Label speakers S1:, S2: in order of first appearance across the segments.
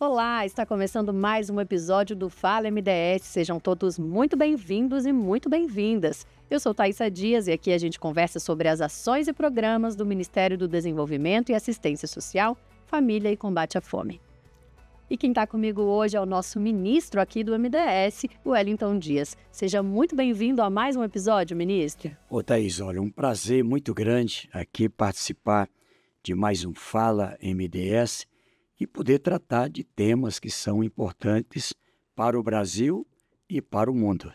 S1: Olá, está começando mais um episódio do Fala MDS. Sejam todos muito bem-vindos e muito bem-vindas. Eu sou Thaisa Dias e aqui a gente conversa sobre as ações e programas do Ministério do Desenvolvimento e Assistência Social, Família e Combate à Fome. E quem está comigo hoje é o nosso ministro aqui do MDS, o Wellington Dias. Seja muito bem-vindo a mais um episódio, ministro.
S2: Ô Thaís, olha, um prazer muito grande aqui participar de mais um Fala MDS e poder tratar de temas que são importantes para o Brasil e para o mundo.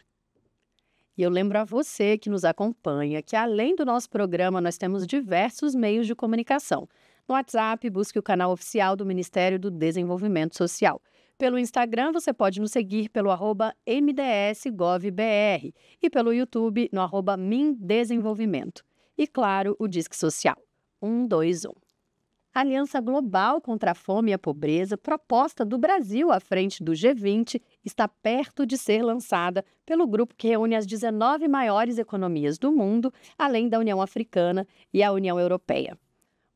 S1: E eu lembro a você que nos acompanha que, além do nosso programa, nós temos diversos meios de comunicação. No WhatsApp, busque o canal oficial do Ministério do Desenvolvimento Social. Pelo Instagram, você pode nos seguir pelo arroba mdsgovbr e pelo YouTube no arroba Mindesenvolvimento. E, claro, o Disque Social 121 a Aliança Global contra a Fome e a Pobreza, proposta do Brasil à frente do G20, está perto de ser lançada pelo grupo que reúne as 19 maiores economias do mundo, além da União Africana e a União Europeia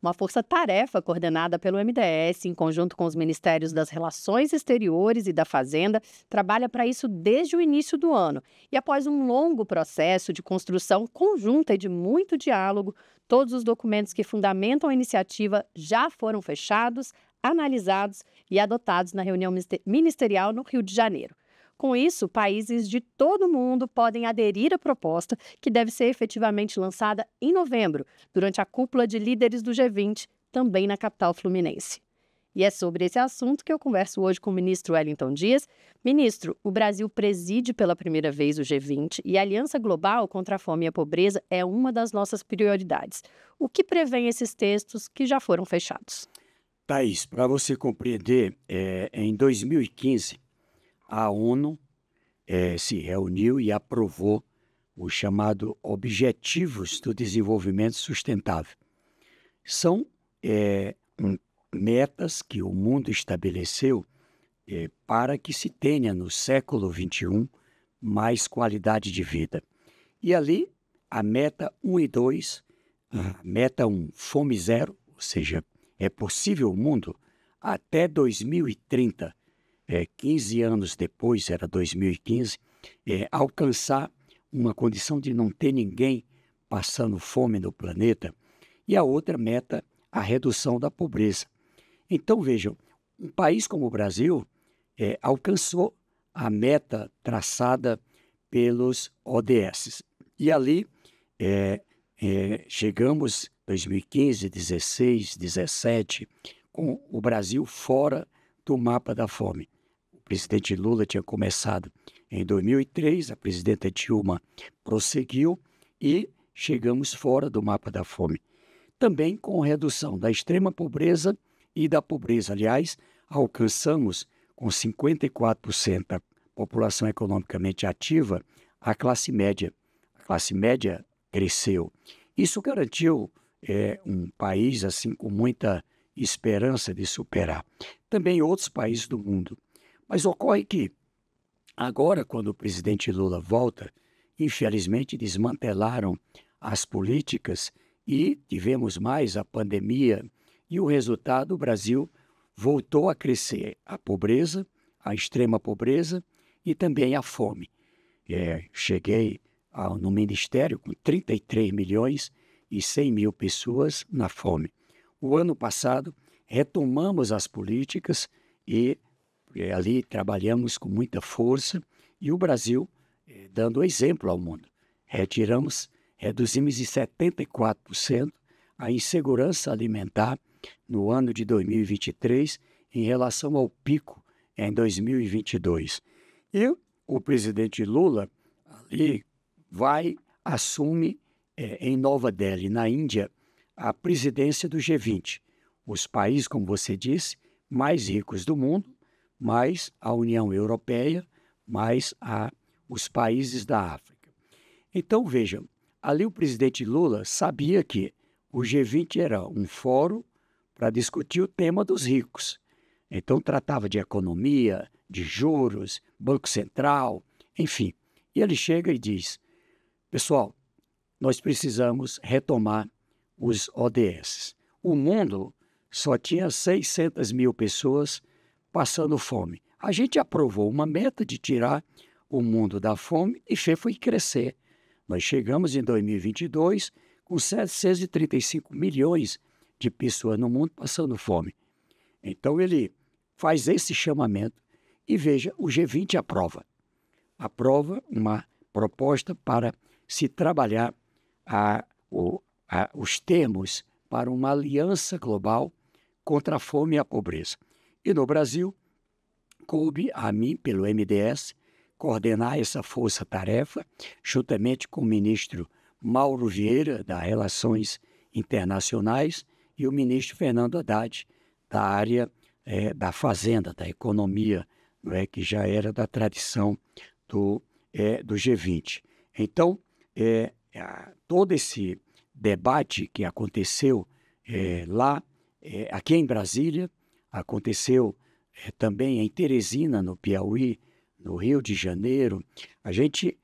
S1: uma força-tarefa coordenada pelo MDS, em conjunto com os Ministérios das Relações Exteriores e da Fazenda, trabalha para isso desde o início do ano. E após um longo processo de construção conjunta e de muito diálogo, todos os documentos que fundamentam a iniciativa já foram fechados, analisados e adotados na reunião ministerial no Rio de Janeiro. Com isso, países de todo o mundo podem aderir à proposta, que deve ser efetivamente lançada em novembro, durante a cúpula de líderes do G20, também na capital fluminense. E é sobre esse assunto que eu converso hoje com o ministro Wellington Dias. Ministro, o Brasil preside pela primeira vez o G20 e a Aliança Global contra a Fome e a Pobreza é uma das nossas prioridades. O que prevém esses textos que já foram fechados?
S2: Thaís, para você compreender, é, em 2015, a ONU eh, se reuniu e aprovou o chamado Objetivos do Desenvolvimento Sustentável. São eh, um, metas que o mundo estabeleceu eh, para que se tenha no século XXI mais qualidade de vida. E ali, a meta 1 e 2, a meta 1, fome zero, ou seja, é possível o mundo até 2030 é, 15 anos depois, era 2015, é, alcançar uma condição de não ter ninguém passando fome no planeta, e a outra meta, a redução da pobreza. Então, vejam, um país como o Brasil é, alcançou a meta traçada pelos ODS. E ali é, é, chegamos 2015, 16, 17, com o Brasil fora do mapa da fome presidente Lula tinha começado em 2003, a presidenta Dilma prosseguiu e chegamos fora do mapa da fome. Também com redução da extrema pobreza e da pobreza. Aliás, alcançamos com 54% da população economicamente ativa a classe média. A classe média cresceu. Isso garantiu é, um país assim com muita esperança de superar. Também outros países do mundo mas ocorre que, agora, quando o presidente Lula volta, infelizmente desmantelaram as políticas e tivemos mais a pandemia. E o resultado: o Brasil voltou a crescer a pobreza, a extrema pobreza e também a fome. É, cheguei ao, no ministério com 33 milhões e 100 mil pessoas na fome. O ano passado, retomamos as políticas e porque ali trabalhamos com muita força e o Brasil eh, dando exemplo ao mundo. Retiramos, reduzimos em 74% a insegurança alimentar no ano de 2023 em relação ao pico em 2022. E o presidente Lula ali vai assume eh, em Nova Delhi, na Índia, a presidência do G20. Os países, como você disse, mais ricos do mundo mais a União Europeia, mais a, os países da África. Então, vejam, ali o presidente Lula sabia que o G20 era um fórum para discutir o tema dos ricos. Então, tratava de economia, de juros, Banco Central, enfim. E ele chega e diz: pessoal, nós precisamos retomar os ODS. O mundo só tinha 600 mil pessoas passando fome. A gente aprovou uma meta de tirar o mundo da fome e foi crescer. Nós chegamos em 2022 com 735 milhões de pessoas no mundo passando fome. Então ele faz esse chamamento e veja, o G20 aprova. Aprova uma proposta para se trabalhar a, o, a, os termos para uma aliança global contra a fome e a pobreza. E no Brasil, coube a mim, pelo MDS, coordenar essa força-tarefa, juntamente com o ministro Mauro Vieira, da Relações Internacionais, e o ministro Fernando Haddad, da área é, da Fazenda, da Economia, não é, que já era da tradição do, é, do G20. Então, é, todo esse debate que aconteceu é, lá, é, aqui em Brasília, aconteceu é, também em Teresina, no Piauí, no Rio de Janeiro, a gente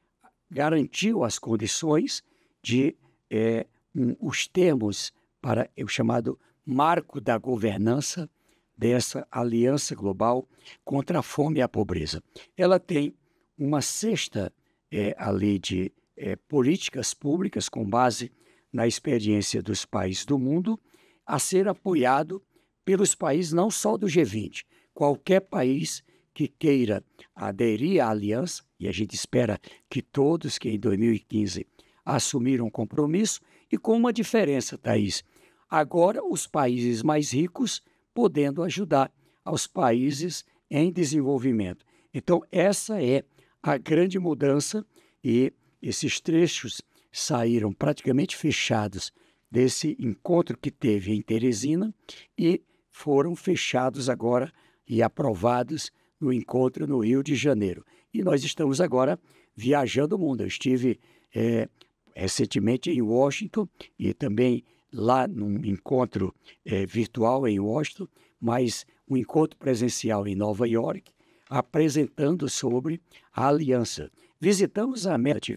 S2: garantiu as condições de é, um, os termos para o chamado marco da governança dessa aliança global contra a fome e a pobreza. Ela tem uma sexta é, eh, ali de é, políticas públicas com base na experiência dos países do mundo a ser apoiado pelos países não só do G20. Qualquer país que queira aderir à aliança, e a gente espera que todos que em 2015 assumiram um compromisso, e com uma diferença, Thaís. Agora, os países mais ricos podendo ajudar aos países em desenvolvimento. Então, essa é a grande mudança e esses trechos saíram praticamente fechados desse encontro que teve em Teresina e foram fechados agora e aprovados no encontro no Rio de Janeiro. E nós estamos agora viajando o mundo. Eu estive é, recentemente em Washington e também lá num encontro é, virtual em Washington, mas um encontro presencial em Nova York, apresentando sobre a aliança. Visitamos a América,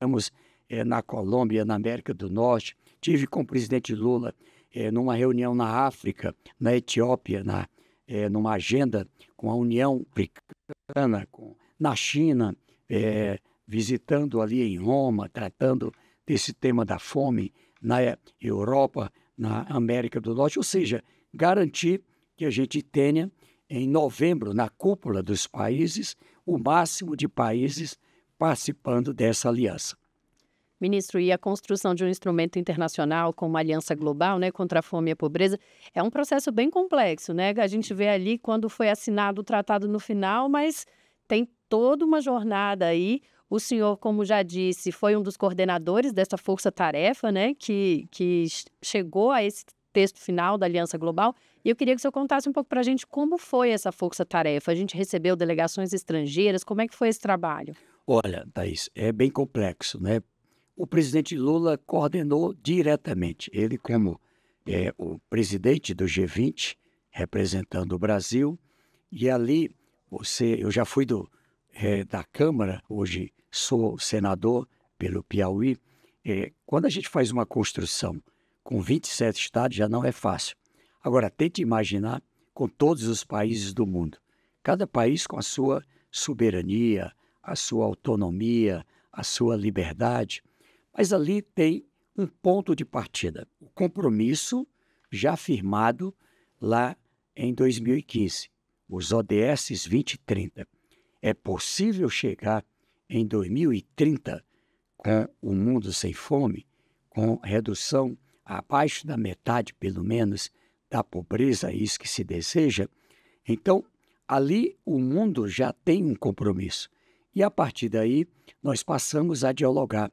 S2: tivemos é, na Colômbia, na América do Norte, tive com o presidente Lula é, numa reunião na África, na Etiópia, na, é, numa agenda com a União Africana, com, na China, é, visitando ali em Roma, tratando desse tema da fome na Europa, na América do Norte, ou seja, garantir que a gente tenha em novembro, na cúpula dos países, o máximo de países participando dessa aliança. Ministro,
S1: e a construção de um instrumento internacional com uma aliança global né, contra a fome e a pobreza é um processo bem complexo, né? A gente vê ali quando foi assinado o tratado no final, mas tem toda uma jornada aí. O senhor, como já disse, foi um dos coordenadores dessa força-tarefa, né, que, que chegou a esse texto final da Aliança Global. E eu queria que o senhor contasse um pouco para a gente como foi essa força-tarefa. A gente recebeu delegações estrangeiras, como é que foi esse trabalho?
S2: Olha, Thaís, é bem complexo, né? o presidente Lula coordenou diretamente. Ele, como é, o presidente do G20, representando o Brasil, e ali você, eu já fui do, é, da Câmara, hoje sou senador pelo Piauí. É, quando a gente faz uma construção com 27 estados, já não é fácil. Agora, tente imaginar com todos os países do mundo. Cada país com a sua soberania, a sua autonomia, a sua liberdade. Mas ali tem um ponto de partida, o um compromisso já firmado lá em 2015, os ODS 2030. É possível chegar em 2030 com o mundo sem fome, com redução abaixo da metade, pelo menos, da pobreza, é isso que se deseja. Então, ali o mundo já tem um compromisso. E a partir daí, nós passamos a dialogar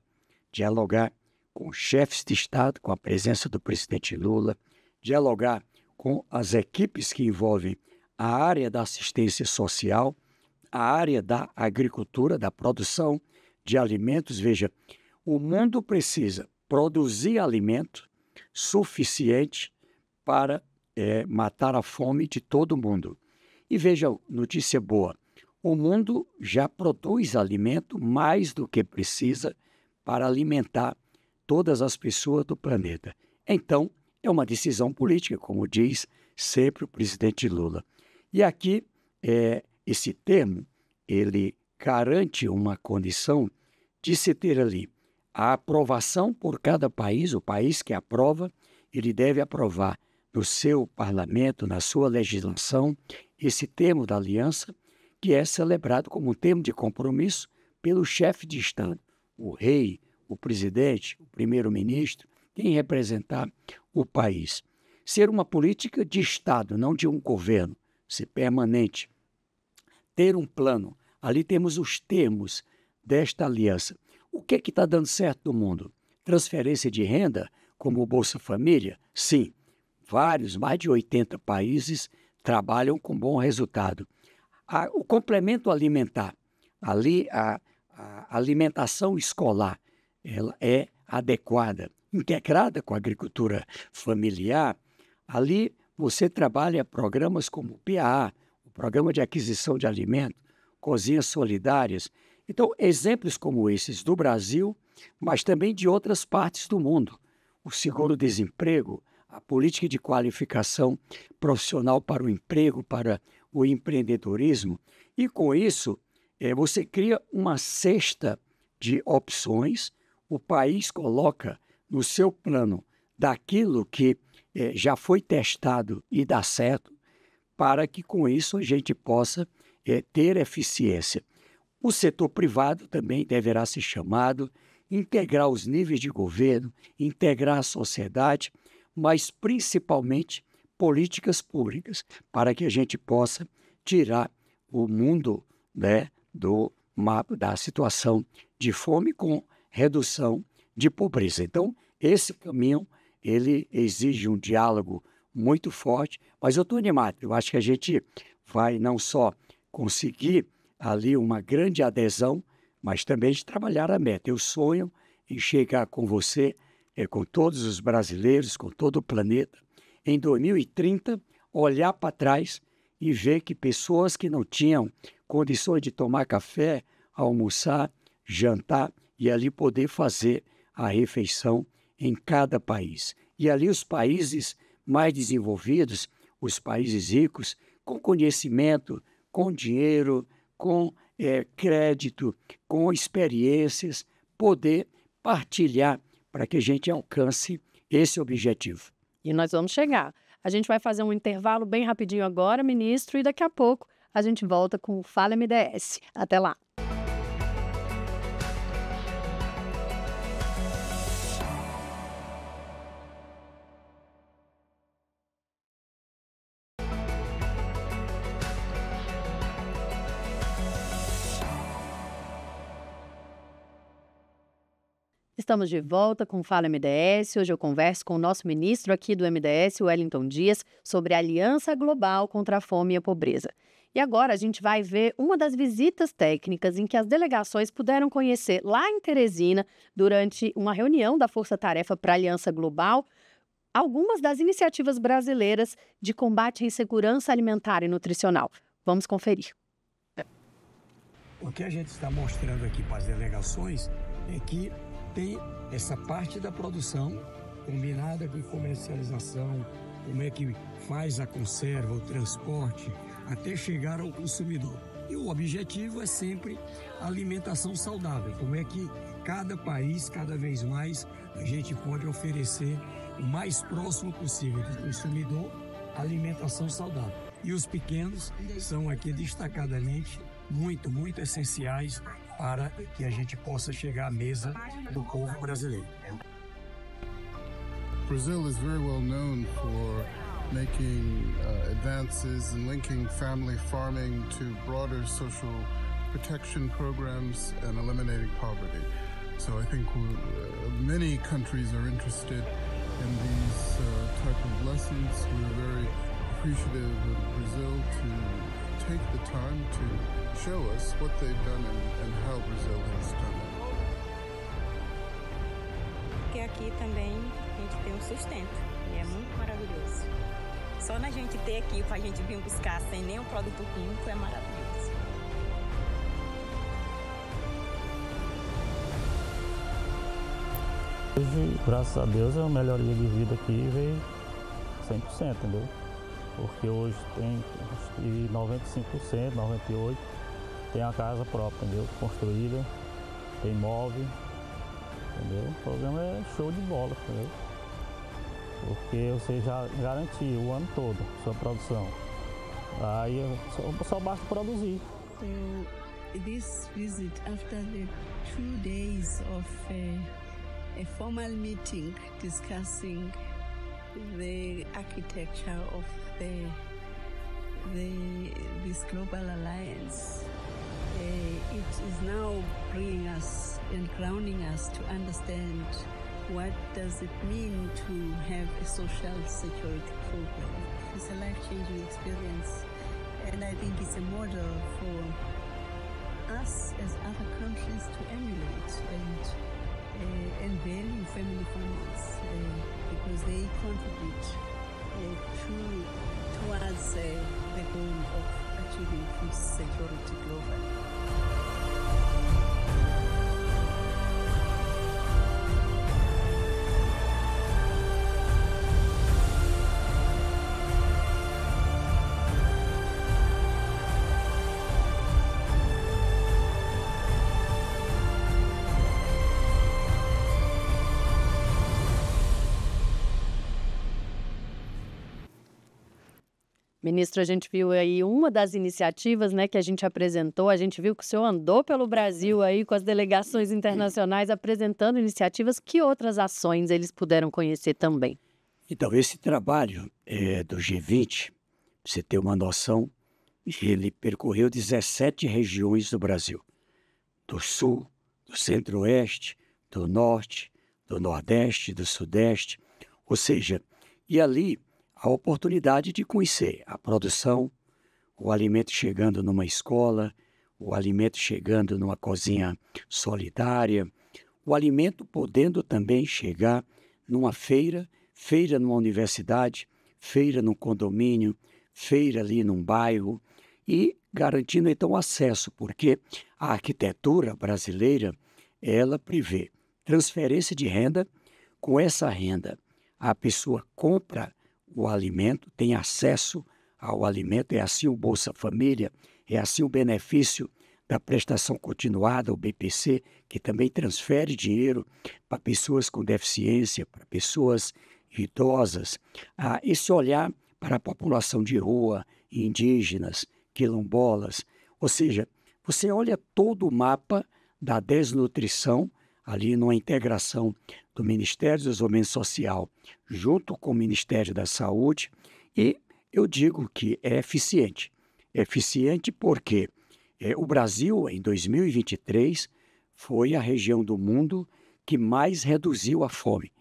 S2: dialogar com chefes de Estado, com a presença do presidente Lula, dialogar com as equipes que envolvem a área da assistência social, a área da agricultura, da produção de alimentos. Veja, o mundo precisa produzir alimento suficiente para é, matar a fome de todo mundo. E veja, notícia boa: o mundo já produz alimento mais do que precisa para alimentar todas as pessoas do planeta. Então, é uma decisão política, como diz sempre o presidente Lula. E aqui, é, esse termo, ele garante uma condição de se ter ali a aprovação por cada país, o país que aprova, ele deve aprovar no seu parlamento, na sua legislação, esse termo da aliança, que é celebrado como um termo de compromisso pelo chefe de Estado o rei, o presidente, o primeiro-ministro, quem representar o país. Ser uma política de Estado, não de um governo, ser permanente. Ter um plano. Ali temos os termos desta aliança. O que é que está dando certo no mundo? Transferência de renda, como o Bolsa Família? Sim, vários, mais de 80 países trabalham com bom resultado. o complemento alimentar. Ali, a, a alimentação escolar ela é adequada, integrada com a agricultura familiar, ali você trabalha programas como o PAA, o Programa de Aquisição de Alimento, Cozinhas Solidárias. Então, exemplos como esses do Brasil, mas também de outras partes do mundo. O seguro-desemprego, a política de qualificação profissional para o emprego, para o empreendedorismo. E com isso, é, você cria uma cesta de opções, o país coloca no seu plano daquilo que é, já foi testado e dá certo, para que com isso a gente possa é, ter eficiência. O setor privado também deverá ser chamado, integrar os níveis de governo, integrar a sociedade, mas principalmente políticas públicas, para que a gente possa tirar o mundo né, do mapa da situação de fome com redução de pobreza. Então, esse caminho ele exige um diálogo muito forte, mas eu estou animado. Eu acho que a gente vai não só conseguir ali uma grande adesão, mas também de trabalhar a meta. Eu sonho em chegar com você, eh, com todos os brasileiros, com todo o planeta, em 2030, olhar para trás e ver que pessoas que não tinham condições de tomar café, almoçar, jantar e ali poder fazer a refeição em cada país. E ali os países mais desenvolvidos, os países ricos, com conhecimento, com dinheiro, com é, crédito, com experiências, poder partilhar para que a gente alcance esse objetivo.
S1: E nós vamos chegar. A gente vai fazer um intervalo bem rapidinho agora, ministro, e daqui a pouco a gente volta com o Fala MDS. Até lá! Estamos de volta com Fala MDS. Hoje eu converso com o nosso ministro aqui do MDS, Wellington Dias, sobre a Aliança Global contra a Fome e a Pobreza. E agora a gente vai ver uma das visitas técnicas em que as delegações puderam conhecer lá em Teresina, durante uma reunião da Força Tarefa para a Aliança Global, algumas das iniciativas brasileiras de combate à insegurança alimentar e nutricional. Vamos conferir.
S2: O que a gente está mostrando aqui para as delegações é que tem essa parte da produção combinada com comercialização, como é que faz a conserva, o transporte, até chegar ao consumidor. E o objetivo é sempre alimentação saudável, como é que cada país, cada vez mais, a gente pode oferecer o mais próximo possível do consumidor alimentação saudável. E os pequenos são aqui destacadamente muito, muito essenciais para que a gente possa chegar à mesa do povo brasileiro. Brazil is very well known for making
S1: uh, advances and linking family farming to broader social protection programs and eliminating poverty. So I think uh, many countries are interested in these uh, type of lessons. We're very appreciative of Brazil to take the time to show us what they've done and, and how Brazil has done it. Que aqui também a gente tem um sustento e é muito maravilhoso. Só na gente ter aqui para a gente vir buscar sem nenhum produto químico é maravilhoso.
S2: Hoje, graças a Deus, a é melhoria de vida aqui veio 100%, entendeu? porque hoje tem 95%, 98% tem a casa própria, entendeu? Construída, tem móvel, entendeu? O programa é show de bola, entendeu? Porque você já garantiu o ano todo sua produção. Aí só, só basta produzir. So, this visit after the two days of uh, a
S1: formal meeting discussing the architecture of the, the, this global alliance. Uh, it is now bringing us and grounding us to understand what does it mean to have a social security program. It's a life-changing experience, and I think it's a model for us as other countries to emulate and uh, and value family farmers uh, because they contribute and towards uh, the goal of achieving peace, security globally. Ministro, a gente viu aí uma das iniciativas né, que a gente apresentou. A gente viu que o senhor andou pelo Brasil aí com as delegações internacionais apresentando iniciativas. Que outras ações eles puderam conhecer também?
S2: Então, esse trabalho é, do G20, você ter uma noção, ele percorreu 17 regiões do Brasil: do Sul, do Centro-Oeste, do Norte, do Nordeste, do Sudeste. Ou seja, e ali a oportunidade de conhecer a produção, o alimento chegando numa escola, o alimento chegando numa cozinha solidária, o alimento podendo também chegar numa feira, feira numa universidade, feira num condomínio, feira ali num bairro e garantindo então acesso, porque a arquitetura brasileira ela prevê transferência de renda, com essa renda a pessoa compra o alimento, tem acesso ao alimento, é assim o Bolsa Família, é assim o benefício da prestação continuada, o BPC, que também transfere dinheiro para pessoas com deficiência, para pessoas idosas. Ah, esse olhar para a população de rua, indígenas, quilombolas, ou seja, você olha todo o mapa da desnutrição ali numa integração do Ministério do Desenvolvimento Social junto com o Ministério da Saúde e eu digo que é eficiente. É eficiente porque é, o Brasil, em 2023, foi a região do mundo que mais reduziu a fome,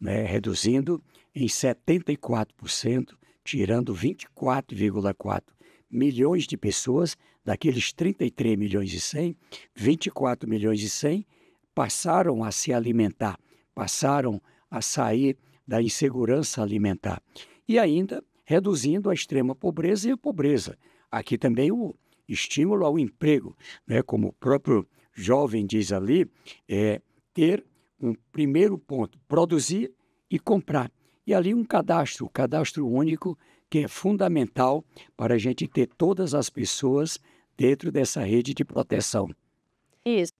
S2: né? reduzindo em 74%, tirando 24,4 milhões de pessoas, daqueles 33 milhões e 100, 24 milhões e 100 passaram a se alimentar passaram a sair da insegurança alimentar. E ainda reduzindo a extrema pobreza e a pobreza. Aqui também o estímulo ao emprego, né? como o próprio jovem diz ali, é ter um primeiro ponto, produzir e comprar. E ali um cadastro, o cadastro único, que é fundamental para a gente ter todas as pessoas dentro dessa rede de proteção.
S1: Isso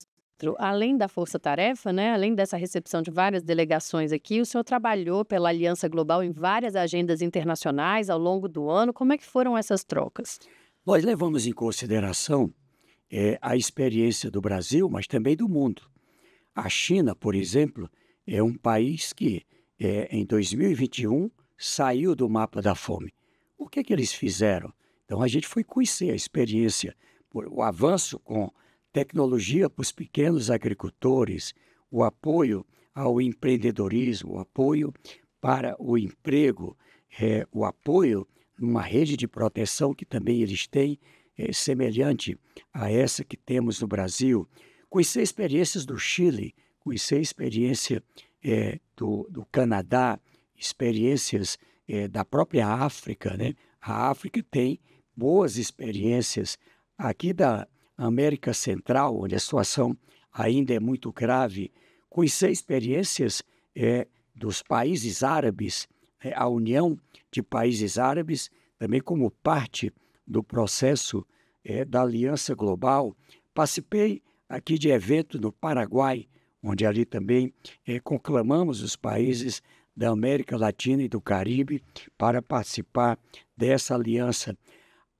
S1: além da força-tarefa, né, além dessa recepção de várias delegações aqui, o senhor trabalhou pela Aliança Global em várias agendas internacionais ao longo do ano. Como é que foram essas trocas?
S2: Nós levamos em consideração é, a experiência do Brasil, mas também do mundo. A China, por exemplo, é um país que, é, em 2021, saiu do mapa da fome. O que é que eles fizeram? Então, a gente foi conhecer a experiência, o avanço com tecnologia para os pequenos agricultores, o apoio ao empreendedorismo, o apoio para o emprego, é, o apoio numa rede de proteção que também eles têm, é, semelhante a essa que temos no Brasil. Conhecer experiências do Chile, conhecer a experiência é, do, do, Canadá, experiências é, da própria África. Né? A África tem boas experiências aqui da, América Central, onde a situação ainda é muito grave, conhecer experiências é, dos países árabes, é, a união de países árabes, também como parte do processo é, da Aliança Global. Participei aqui de evento no Paraguai, onde ali também é, conclamamos os países da América Latina e do Caribe para participar dessa aliança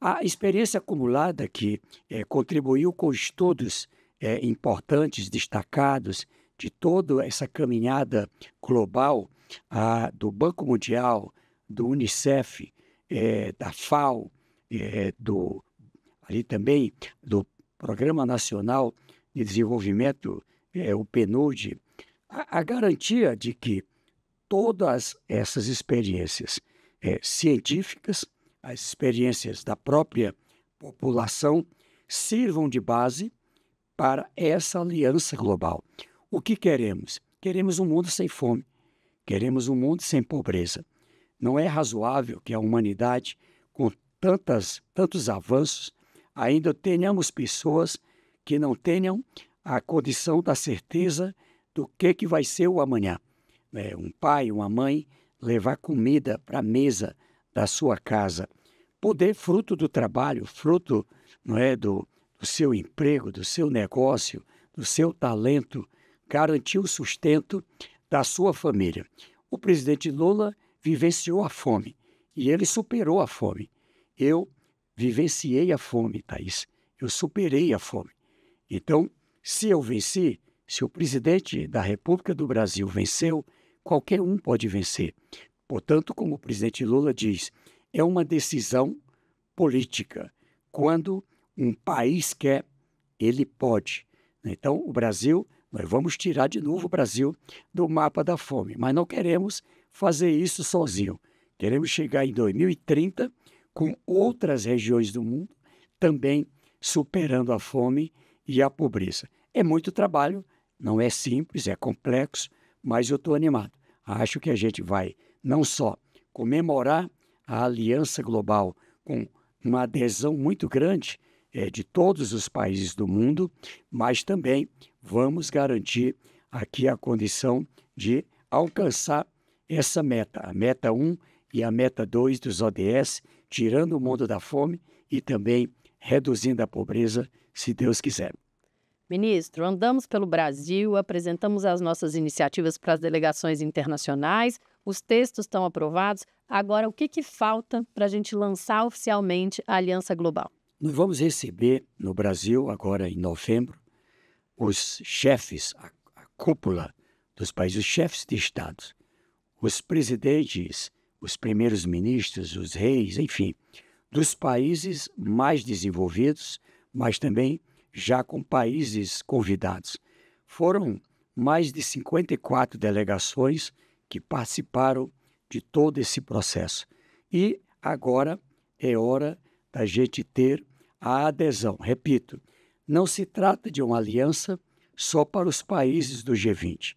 S2: a experiência acumulada que é, contribuiu com estudos é, importantes, destacados, de toda essa caminhada global a, do Banco Mundial, do Unicef, é, da FAO, é, do, ali também do Programa Nacional de Desenvolvimento, é, o PNUD, a, a garantia de que todas essas experiências é, científicas, as experiências da própria população sirvam de base para essa aliança global. O que queremos? Queremos um mundo sem fome, queremos um mundo sem pobreza. Não é razoável que a humanidade, com tantas, tantos avanços, ainda tenhamos pessoas que não tenham a condição da certeza do que, que vai ser o amanhã. É, um pai, uma mãe, levar comida para a mesa da sua casa, poder, fruto do trabalho, fruto não é do, do seu emprego, do seu negócio, do seu talento, garantir o sustento da sua família. O presidente Lula vivenciou a fome e ele superou a fome. Eu vivenciei a fome, Thaís. Eu superei a fome. Então, se eu venci, se o presidente da República do Brasil venceu, qualquer um pode vencer. Portanto, como o presidente Lula diz, é uma decisão política. Quando um país quer, ele pode. Né? Então, o Brasil, nós vamos tirar de novo o Brasil do mapa da fome, mas não queremos fazer isso sozinho. Queremos chegar em 2030 com outras regiões do mundo também superando a fome e a pobreza. É muito trabalho, não é simples, é complexo, mas eu estou animado. Acho que a gente vai não só comemorar a aliança global com uma adesão muito grande é, de todos os países do mundo, mas também vamos garantir aqui a condição de alcançar essa meta, a meta 1 e a meta 2 dos ODS, tirando o mundo da fome e também reduzindo a pobreza, se Deus quiser.
S1: Ministro, andamos pelo Brasil, apresentamos as nossas iniciativas para as delegações internacionais os textos estão aprovados. Agora, o que, que falta para a gente lançar oficialmente a Aliança Global?
S2: Nós vamos receber no Brasil, agora em novembro, os chefes, a, a cúpula dos países, os chefes de Estados, os presidentes, os primeiros ministros, os reis, enfim, dos países mais desenvolvidos, mas também já com países convidados. Foram mais de 54 delegações que participaram de todo esse processo. E agora é hora da gente ter a adesão. Repito, não se trata de uma aliança só para os países do G20.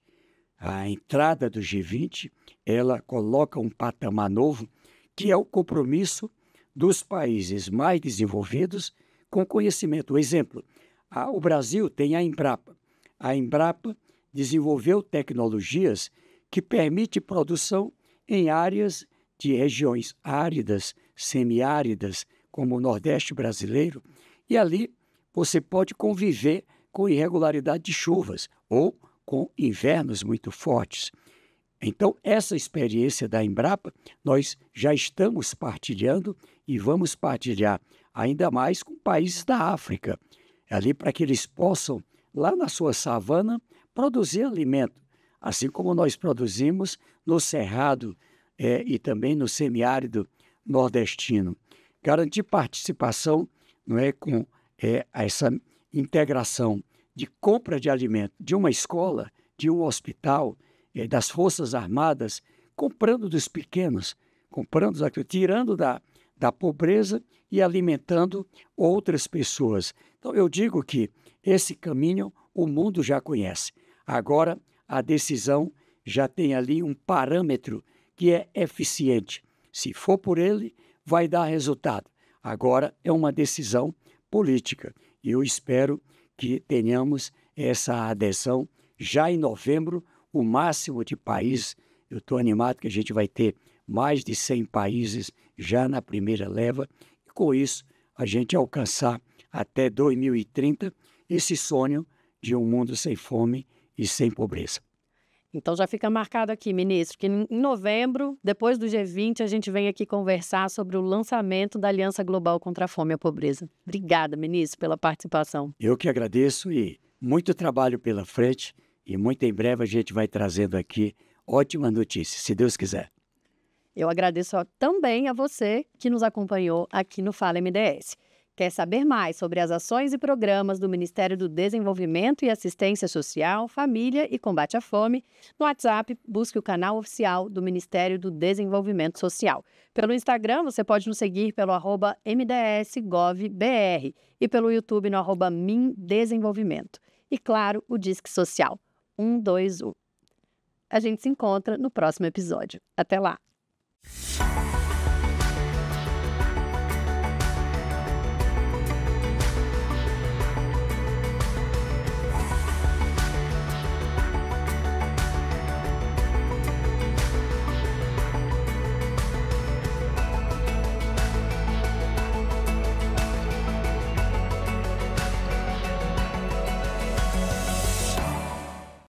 S2: A entrada do G20, ela coloca um patamar novo, que é o compromisso dos países mais desenvolvidos com conhecimento. Exemplo, a, ah, o Brasil tem a Embrapa. A Embrapa desenvolveu tecnologias que permite produção em áreas de regiões áridas, semiáridas, como o Nordeste brasileiro, e ali você pode conviver com irregularidade de chuvas ou com invernos muito fortes. Então, essa experiência da Embrapa nós já estamos partilhando e vamos partilhar ainda mais com países da África, ali para que eles possam, lá na sua savana, produzir alimento Assim como nós produzimos no Cerrado é, e também no semiárido nordestino. Garantir participação não é, com é, essa integração de compra de alimento de uma escola, de um hospital, é, das Forças Armadas, comprando dos pequenos, comprando, tirando da, da pobreza e alimentando outras pessoas. Então, eu digo que esse caminho o mundo já conhece. Agora, a decisão já tem ali um parâmetro que é eficiente. Se for por ele, vai dar resultado. Agora é uma decisão política. Eu espero que tenhamos essa adesão já em novembro, o máximo de países. Eu estou animado que a gente vai ter mais de 100 países já na primeira leva, e com isso a gente alcançar até 2030 esse sonho de um mundo sem fome e sem pobreza.
S1: Então já fica marcado aqui, ministro, que em novembro, depois do G20, a gente vem aqui conversar sobre o lançamento da Aliança Global contra a Fome e a Pobreza. Obrigada, ministro, pela participação.
S2: Eu que agradeço e muito trabalho pela frente e muito em breve a gente vai trazendo aqui ótima notícia, se Deus quiser.
S1: Eu agradeço também a você que nos acompanhou aqui no Fala MDS. Quer saber mais sobre as ações e programas do Ministério do Desenvolvimento e Assistência Social, Família e Combate à Fome? No WhatsApp, busque o canal oficial do Ministério do Desenvolvimento Social. Pelo Instagram, você pode nos seguir pelo arroba mdsgovbr e pelo YouTube no arroba mindesenvolvimento. E claro, o Disque Social 121. A gente se encontra no próximo episódio. Até lá!